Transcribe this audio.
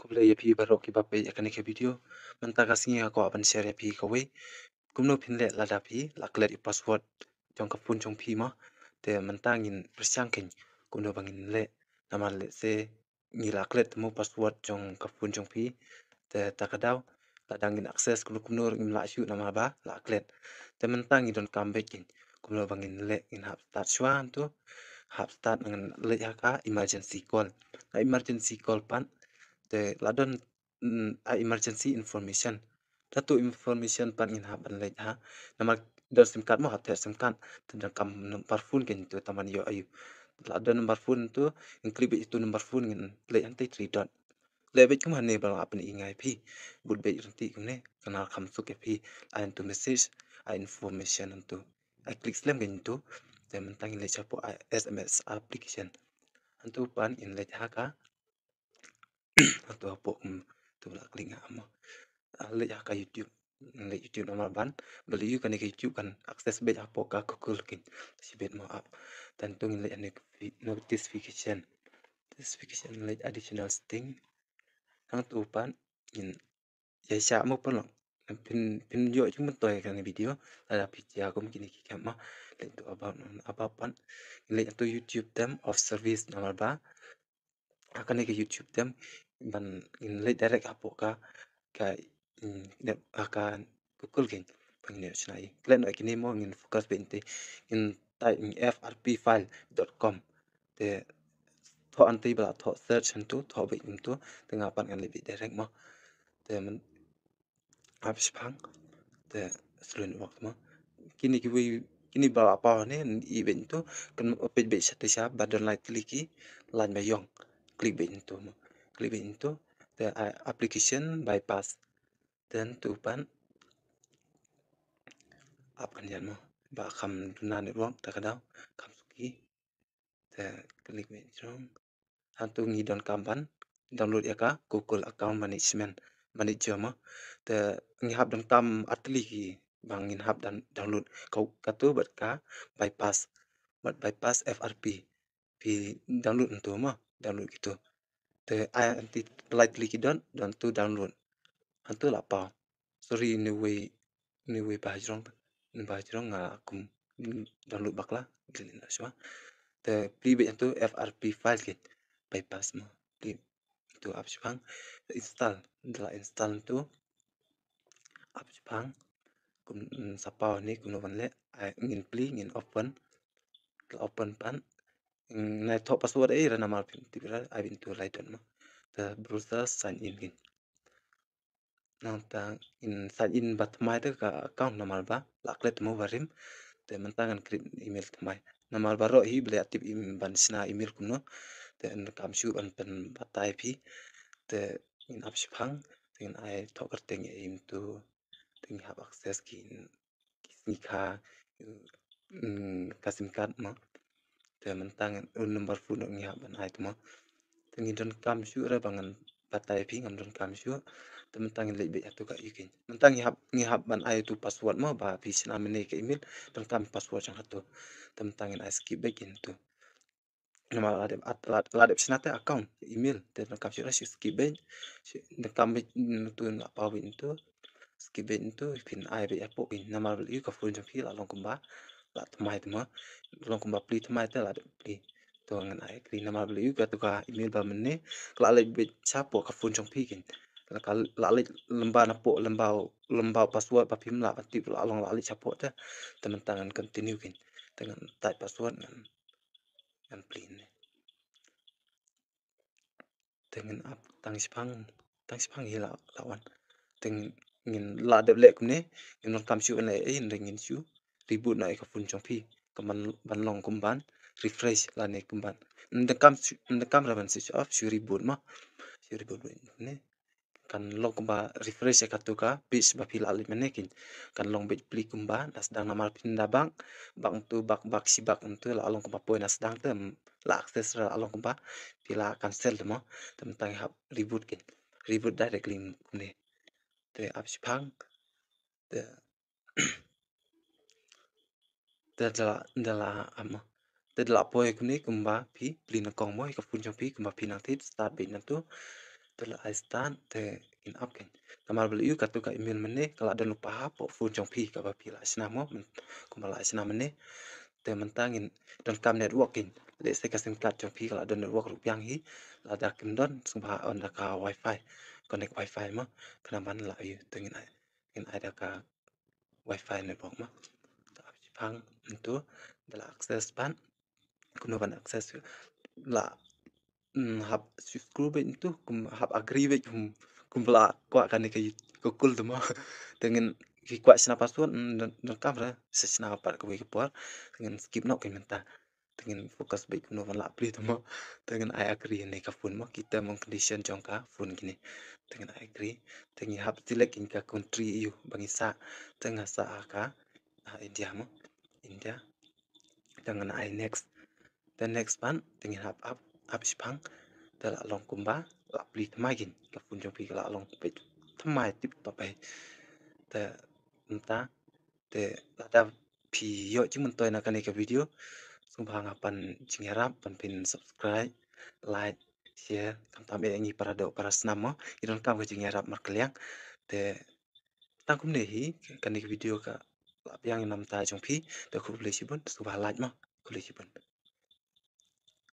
kubla ya baro ki bape ya ke video menta ya ko apan share ya pi ko we kumno pinle le la da pi la password jong ka jong pi ma te menta ngin persiang kumno bangin le nama le se ngi la mo password jong ka pun jong pi te takadau la dangin akses kumno kumno ngim la shu nama ba la te menta ngi don comeback kumno bangin le ngin hap start shuan tu hap start dengan le yaka emergency call na emergency call pan The ladon mm, a emergency information datu information pan in hap an ha namal dar sim card mo hap sim card tendang kam nomor phone gen tu taman yo ayu ladon nomor phone tu include itu nomor phone gen leit an tai three dot kam kum hanne bang apni ingai phi But be ranti kum ne kanal kham su ke phi and tu message a information antu a click slam gen tu temen mentang le chapo sms application antu pan in leit ha ka atau tu lah kelinga ama akligna ya ka YouTube. Hmm, Le YouTube nama ban, beli io kan e YouTube kan akses bed apo'k Google kan si bed mau up tan tong ane notification, notification leit additional thing hang tu pan ya sya mau pun lo pin yo tu yang kan video ada video aku mungkin ni ikap ma leit tu apa hmm, apa pan leit tu YouTube them of service nama ban akan e YouTube them من Inlay Apple-ka ka inda aka mm, Google-ken pangnio'shnai tla' nakinemo ngin focus-be'en tei in type in frpfile.com tei thok an tei bla thok search han tu thok bei im tu tei ngapat ngan lebi direct mo te man abis pang, te selun wak mo kini ki kini bala apa ne event ben tu kan page bei sa tei sa badan lai klik i line ba yong klik bei tu mo click into the uh, application bypass dan to apa up mau bahkan dunia duna network terkadang kamu suki the click bedroom hantu ngidon kampan download ya kak, google account management manager mah the ngihap dan tam atli ki bang ngihap dan download kau katu berka, bypass but bypass frp di download untuk mah, download gitu the I liquid don, don to download antu la sorry ni we ni we bajrong ni bajrong nga kum download bakla gilin na semua. the plibit antu frp file git bypass mo plib itu up siya install dala install tu app siya kum mm, sapau ni kum le ngin pli ngin open open pan Nel top password ấy là nama Alvin. Ti pira Alvin tu laidon ma. Ta berusaha sign in gin. Nang ta in sign in bat mai ta ka account nama alba. Laklet mo varim. Te mentangan krim email tamai. Nama alba ro hi beli aktif im ban sina email kuno. Te en kam shu an pen batai pi. Te in apsi phang. Te in ai tokar teng e im tu. Teng hab access gin. Kisnika. Mm, Kasim card ma. Dementang unnumbar fu nok ngi hak ban ai tuma tengin don kam syu ra bangan patai pi ngam don kam syu tementang le be atu ka ikin mentang ngi hap ban ai tu password ma ba pi sin amene ke email don kam password chang hatu mentang ai skip back in tu nama ladep ladep ladep sinate account email don kam syu ra skip tu rekam itu apa itu skip ben itu pin ai ya apo pin nama lu kau pun jumpi lalu ba latmaitma kumba pli tmaita la pli ngan ai kli nama beli yuga tuka email ba menne le be chapo ka fun chong la le lemba na po lemba lemba password ba pim la tip la long la le chapo ta teman tangan continue kin dengan type password ngan ngan plin dengan ap tang sipang tang sipang hila lawan dengan la de kum ne ngin kam siu ne in dengan siu ribut naik ke puncak chong ke kaman long kumban refresh la ne kumban nda kam nda kam raban switch off si ribut ma si ribut ne kan long kumba refresh e tu katuka bis ba phi la menekin kin kan long bit pli kumba das dang na mar pinda bang bang tu bak bak si bak tu la long kumba poin nas dang tem la akses ra long kumba pila cancel ma mah tentang hab ribut kin ribut directly kumne te apsi si the dadala dala ama tadla poi kuni kumba phi blina kongmo ka punjang phi kumba phina ti start be na tu tadla i te in up ken kamar beli yu katu ka email mene kala dan lupa ha po pi phi ka ba sina mo kumba la sinamene te mentangin dan kam networking le se kasing plat jong pi kala dan network lu piang hi la da kim don sumba on da ka wifi connect wifi ma kana ban la yu tengin ai in ai da ka wifi network ma Ang itu adalah akses ban kun akses la mm, hab subscribe itu kum hab agree kum kum la kuat kan gitu, ke kukul tu mah dengan kuat senapas tu rekam mm, lah sesenapan kau ke puar dengan skip nak kau minta dengan fokus baik kun la pri tu mah dengan I agree ni kau pun mah kita mengcondition jangka pun gini dengan I agree dengan hab tilek in ka country you bangsa tengah sa aka ah, India mah India. Dengan I next. The next ban dengan hap up habis bang da long kumba la pli temagin la pi la long pe temai tip to pe te nta te la da pi yo chi mun toy na ke video sung bang apan jing harap pan pin subscribe like share kam tam e ngi para do para snamo iron kam ke jing harap mar keliang te tangkum nehi kan ke video ka lapiang enam tajung pi, dokuk beli sibun, suka lajma, kuli sibun.